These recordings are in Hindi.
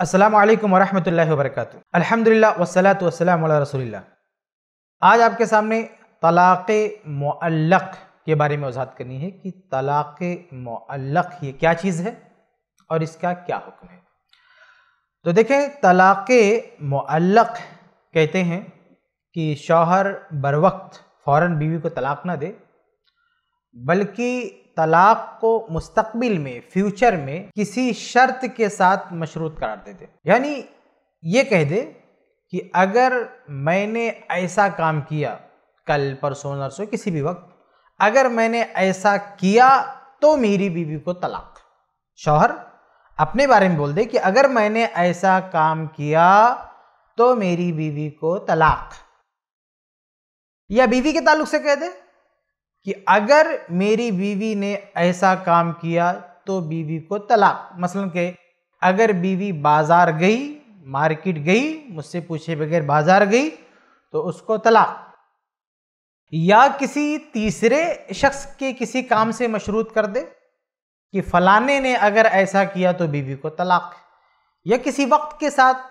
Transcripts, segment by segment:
अस्सलाम वालेकुम वरहमतुल्लाहि वबरकatuh अल्हम्दुलिल्लाह वस्सलातु वस्सलाम अला रसूलिल्लाह आज आपके सामने तलाक़ मुअल्लक के बारे में वजात करनी है कि तलाक़ मुअल्लक ये क्या चीज़ है और इसका क्या हुक्म है तो देखें तलाक़ मुअल्लक कहते हैं कि शौहर बर वक्त फ़ौर बीवी को तलाक़ ना दे बल्कि तलाक को मुस्तबिल में फ्यूचर में किसी शर्त के साथ मशरूत करार दे दे यानी ये कह दे कि अगर मैंने ऐसा काम किया कल परसों नरसों किसी भी वक्त अगर मैंने ऐसा किया तो मेरी बीवी को तलाक शौहर अपने बारे में बोल दे कि अगर मैंने ऐसा काम किया तो मेरी बीवी को तलाक या बीवी के ताल्लुक से कह दे कि अगर मेरी बीवी ने ऐसा काम किया तो बीवी को तलाक मसलन के अगर बीवी बाज़ार गई मार्केट गई मुझसे पूछे बगैर बाज़ार गई तो उसको तलाक या किसी तीसरे शख्स के किसी काम से मशरूत कर दे कि फलाने ने अगर ऐसा किया तो बीवी को तलाक या किसी वक्त के साथ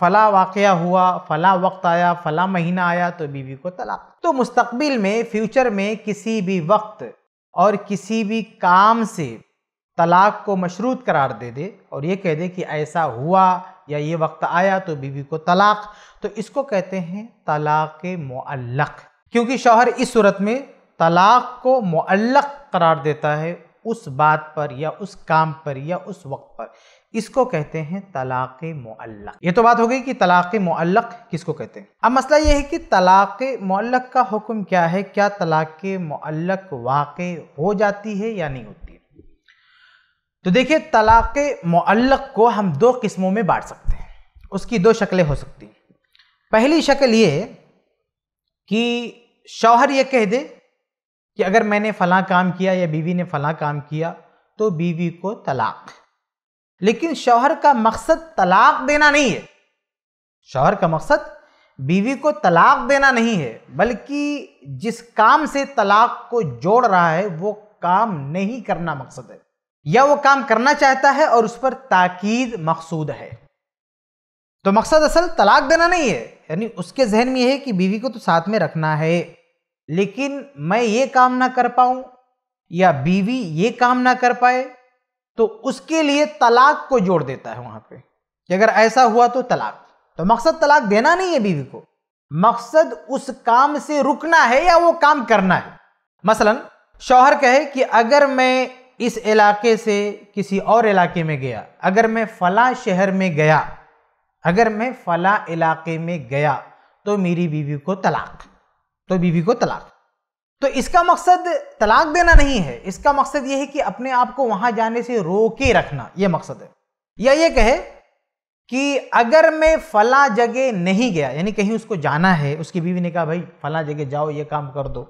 फला वाक़ हुआ फला वक्त आया फला महीना आया तो बीवी को तलाक तो मुस्तबिल में फ्यूचर में किसी भी वक्त और किसी भी काम से तलाक को मशरूत करार दे दे और ये कह दे कि ऐसा हुआ या ये वक्त आया तो बीवी को तलाक तो इसको कहते हैं तलाक मल्लक क्योंकि शौहर इस सूरत में तलाक को मल्लक करार देता है उस बात पर या उस काम पर या उस वक्त पर इसको कहते हैं तलाक मुअल्लक ये तो बात हो गई कि तलाक मुअल्लक किसको कहते हैं अब मसला ये है कि तलाक मुअल्लक का हुक्म क्या है क्या तलाक मुअल्लक वाक़ हो जाती है या नहीं होती है? तो देखिए तलाक मुअल्लक को हम दो किस्मों में बांट सकते हैं उसकी दो शक्लें हो सकती हैं पहली शक्ल ये कि शौहर ये कह दे कि अगर मैंने फलां काम किया या बीवी ने फलां काम किया तो बीवी को तलाक लेकिन शौहर का मकसद तलाक देना नहीं है शौहर का मकसद बीवी को तलाक देना नहीं है बल्कि जिस काम से तलाक को जोड़ रहा है वो काम नहीं करना मकसद है या वो काम करना चाहता है और उस पर ताकीद मकसूद है तो मकसद असल तलाक देना नहीं है यानी उसके जहन में यह है कि बीवी को तो साथ में रखना है लेकिन मैं ये काम ना कर पाऊं या बीवी ये काम ना कर पाए तो उसके लिए तलाक को जोड़ देता है वहां पे कि अगर ऐसा हुआ तो तलाक तो मकसद तलाक देना नहीं है बीवी को मकसद उस काम से रुकना है या वो काम करना है मसलन शौहर कहे कि अगर मैं इस इलाके से किसी और इलाके में गया अगर मैं फला शहर में गया अगर मैं फला इलाके में गया तो मेरी बीवी को तलाक तो बीवी को तलाक तो इसका मकसद तलाक देना नहीं है इसका मकसद यह है कि अपने आप को वहां जाने से रोके रखना यह मकसद है या ये कहे कि अगर मैं फला जगह नहीं गया यानी कहीं उसको जाना है उसकी बीवी ने कहा भाई फला जगह जाओ ये काम कर दो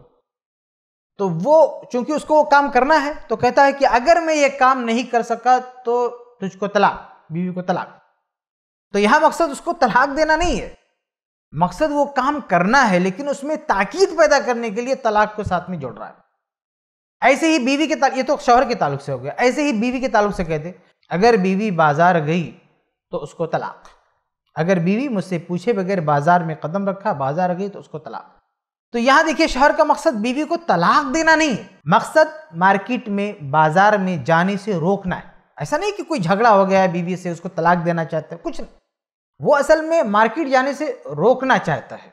तो वो चूंकि उसको वो काम करना है तो कहता है कि अगर मैं ये काम नहीं कर सका तो तुझको तलाक बीवी को तलाक तो यह मकसद उसको तलाक देना नहीं है मकसद वो काम करना है लेकिन उसमें ताकीद पैदा करने के लिए तलाक को साथ में जोड़ रहा है ऐसे ही बीवी के ये तो शोहर के ताल्लुक से हो गया ऐसे ही बीवी के ताल्लुक से कहते अगर बीवी बाजार गई तो उसको तलाक अगर बीवी मुझसे पूछे बगैर बाजार में कदम रखा बाजार गई तो उसको तलाक तो यहां देखिए शहर का मकसद बीवी को तलाक देना नहीं है मकसद मार्केट में बाजार में जाने से रोकना है ऐसा नहीं कि कोई झगड़ा हो गया है बीवी से उसको तलाक देना चाहते हैं कुछ नहीं वो असल में मार्केट जाने से रोकना चाहता है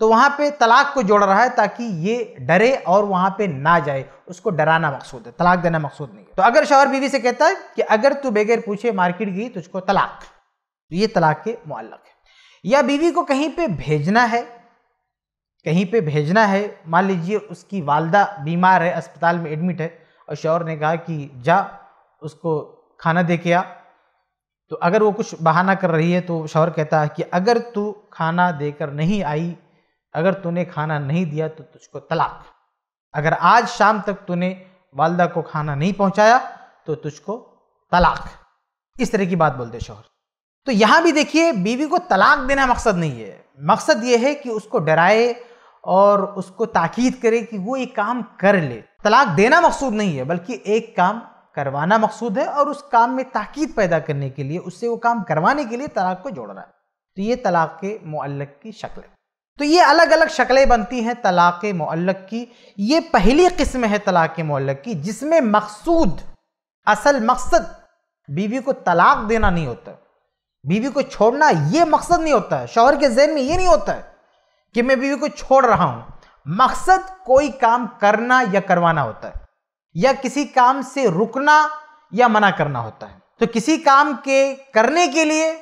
तो वहाँ पे तलाक को जोड़ रहा है ताकि ये डरे और वहाँ पे ना जाए उसको डराना मकसूद है तलाक देना मकसूद नहीं है तो अगर शौहर बीवी से कहता है कि अगर तू बगैर पूछे मार्केट गई तुझको तो तलाक तो ये तलाक के मुअल्लक है या बीवी को कहीं पे भेजना है कहीं पे भेजना है मान लीजिए उसकी वालदा बीमार है अस्पताल में एडमिट है और शौहर ने कहा कि जा उसको खाना दे के आ तो अगर वो कुछ बहाना कर रही है तो शौहर कहता है कि अगर तू खाना देकर नहीं आई अगर तूने खाना नहीं दिया तो तुझको तलाक अगर आज शाम तक तूने वालदा को खाना नहीं पहुंचाया तो तुझको तलाक इस तरह की बात बोलते शौहर तो यहां भी देखिए बीवी को तलाक देना मकसद नहीं है मकसद यह है कि उसको डराए और उसको ताकीद करे कि वो एक काम कर ले तलाक देना मकसूद नहीं है बल्कि एक काम करवाना मकसूद है और उस काम में ताकीद पैदा करने के लिए उससे वो काम करवाने के लिए तलाक को जोड़ रहा है तो ये तलाक के मुअल्लक की शक्ल है तो ये अलग अलग शक्लें बनती हैं तलाक मुअल्लक की ये पहली किस्म है तलाक मुअल्लक की जिसमें मकसूद असल मकसद बीवी को तलाक देना नहीं होता बीवी को छोड़ना ये मकसद नहीं होता है के जहन में ये नहीं होता है कि मैं बीवी को छोड़ रहा हूं मकसद कोई काम करना या करवाना होता है या किसी काम से रुकना या मना करना होता है तो किसी काम के करने के लिए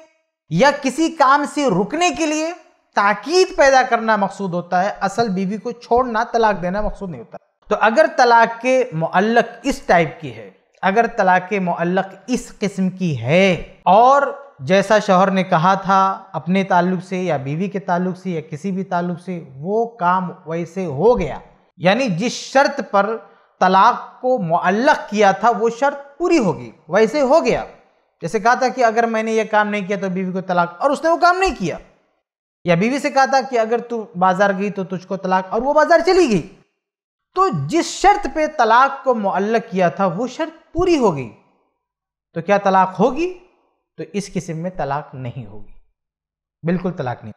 या किसी काम से रुकने के लिए ताकीद पैदा करना मकसूद होता है असल बीवी को छोड़ना तलाक देना मकसूद नहीं होता तो अगर तलाक के मुअल्लक इस टाइप की है अगर तलाक मुअल्लक इस किस्म की है और जैसा शोहर ने कहा था अपने ताल्लुक से या बीवी के ताल्लुक से या किसी भी ताल्लुक से वो काम वैसे हो गया यानी जिस शर्त पर तलाक को मुअल्लक किया था वो शर्त पूरी होगी वैसे हो गया जैसे कहा था कि अगर मैंने ये काम नहीं किया तो बीवी को तलाक और उसने वो काम नहीं किया या बीवी से कहा था कि अगर तू बाजार गई तो तुझको तलाक और वो बाजार चली गई तो जिस शर्त पे तलाक को मुअल्लक किया था वो शर्त पूरी हो गई तो क्या तलाक होगी तो इस किस्म में तलाक नहीं होगी बिल्कुल तलाक नहीं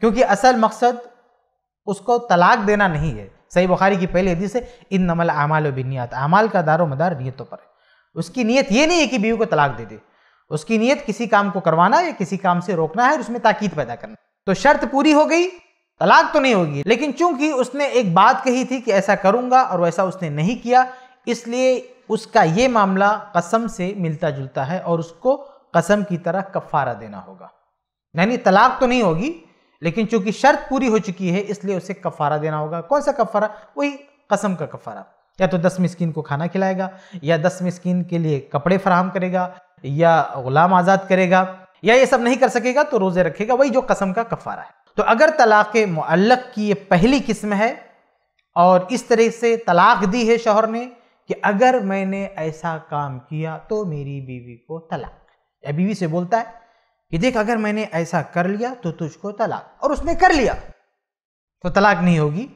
क्योंकि असल मकसद उसको तलाक देना नहीं है सही बुखारी की पहली हदीस है इन नमल आमाल बिनियात आमाल का दारो मदार नीयतों पर उसकी नीयत ये नहीं है कि बीवी को तलाक दे दे उसकी नीयत किसी काम को करवाना या किसी काम से रोकना है और उसमें ताकीद पैदा करना तो शर्त पूरी हो गई तलाक तो नहीं होगी लेकिन चूंकि उसने एक बात कही थी कि ऐसा करूंगा और वैसा उसने नहीं किया इसलिए उसका ये मामला कसम से मिलता जुलता है और उसको कसम की तरह कफ़ारा देना होगा यानी तलाक तो नहीं होगी लेकिन चूंकि शर्त पूरी हो चुकी है इसलिए उसे कफारा देना होगा कौन सा कफारा वही कसम का कफारा या तो दस मिसकिन को खाना खिलाएगा या दस मिसकिन के लिए कपड़े फराहम करेगा या गुलाम आज़ाद करेगा या ये सब नहीं कर सकेगा तो रोज़े रखेगा वही जो कसम का कफारा है तो अगर तलाक़ मल्लक की ये पहली किस्म है और इस तरह से तलाक दी है शोहर ने कि अगर मैंने ऐसा काम किया तो मेरी बीवी को तलाक या बीवी से बोलता है कि देख अगर मैंने ऐसा कर लिया तो तुझको तलाक और उसने कर लिया तो तलाक नहीं होगी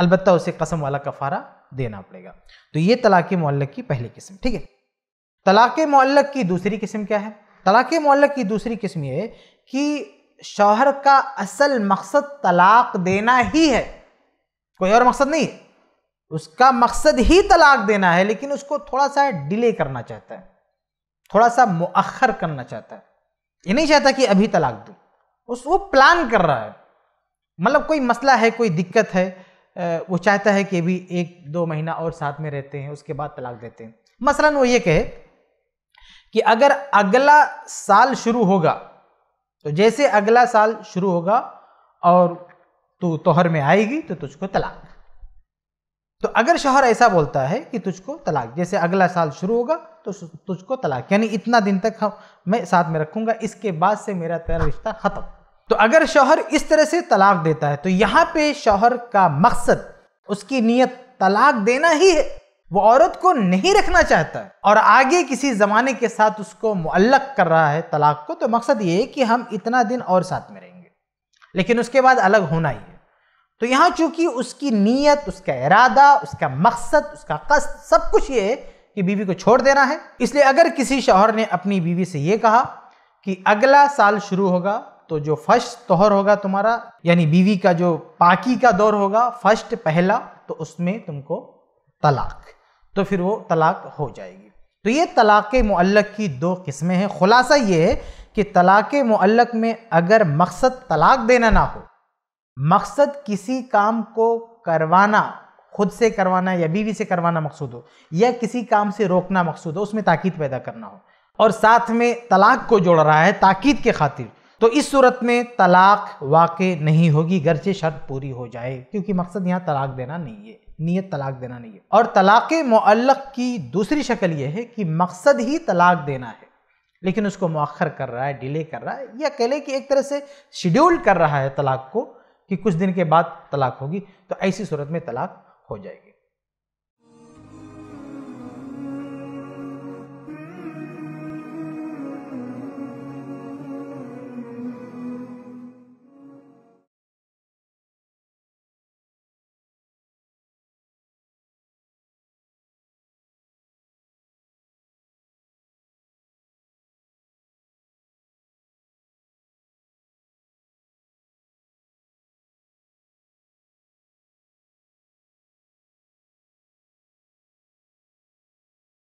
अलबत्ता उसे कसम वाला कफारा देना पड़ेगा तो ये तलाक मौलक की पहली किस्म ठीक है तलाक मौलक की दूसरी किस्म क्या है तलाक मौलक की दूसरी किस्म ये है कि शौहर का असल मकसद तलाक देना ही है कोई और मकसद नहीं उसका मकसद ही तलाक देना है लेकिन उसको थोड़ा सा डिले करना चाहता है थोड़ा सा मुखर करना चाहता है ये नहीं चाहता कि अभी तलाक दूँ उस वो प्लान कर रहा है मतलब कोई मसला है कोई दिक्कत है वो चाहता है कि अभी एक दो महीना और साथ में रहते हैं उसके बाद तलाक देते हैं मसलन वो ये कहे कि अगर अगला साल शुरू होगा तो जैसे अगला साल शुरू होगा और तू तोहर में आएगी तो तुझको तलाक तो अगर शोहर ऐसा बोलता है कि तुझको तलाक जैसे अगला साल शुरू होगा तो तुझको तलाक यानी इतना दिन तक हम मैं साथ में रखूंगा इसके बाद से मेरा तेरा रिश्ता ख़त्म तो अगर शौहर इस तरह से तलाक देता है तो यहाँ पे शौहर का मकसद उसकी नीयत तलाक देना ही है वो औरत को नहीं रखना चाहता है और आगे किसी ज़माने के साथ उसको मुअल्लक कर रहा है तलाक को तो मकसद ये है कि हम इतना दिन और साथ में रहेंगे लेकिन उसके बाद अलग होना ही है तो यहाँ चूंकि उसकी नीयत उसका इरादा उसका मकसद उसका कस्त सब कुछ ये है कि बीवी को छोड़ देना है इसलिए अगर किसी शौहर ने अपनी बीवी से ये कहा कि अगला साल शुरू होगा तो जो फर्स्ट तोहर होगा तुम्हारा यानी बीवी का जो पाकी का दौर होगा फर्स्ट पहला तो उसमें तुमको तलाक तो फिर वो तलाक हो जाएगी तो ये तलाक मुअल्लक की दो किस्में हैं खुलासा ये है कि तलाक मुअल्लक में अगर मकसद तलाक देना ना हो मकसद किसी काम को करवाना खुद से करवाना या बीवी से करवाना मकसूद हो या किसी काम से रोकना मकसूद हो उसमें ताकीद पैदा करना हो और साथ में तलाक को जोड़ रहा है ताकीद के खातिर तो इस सूरत में तलाक वाक़ नहीं होगी गरचे शर्त पूरी हो जाए क्योंकि मकसद यहाँ तलाक देना नहीं है नीयत तलाक देना नहीं है और तलाक मल्लक की दूसरी शक्ल यह है कि मकसद ही तलाक देना है लेकिन उसको मौखर कर रहा है डिले कर रहा है या कहले कि एक तरह से शेड्यूल कर रहा है तलाक को कि कुछ दिन के बाद तलाक होगी तो ऐसी सूरत में तलाक हो जाएगी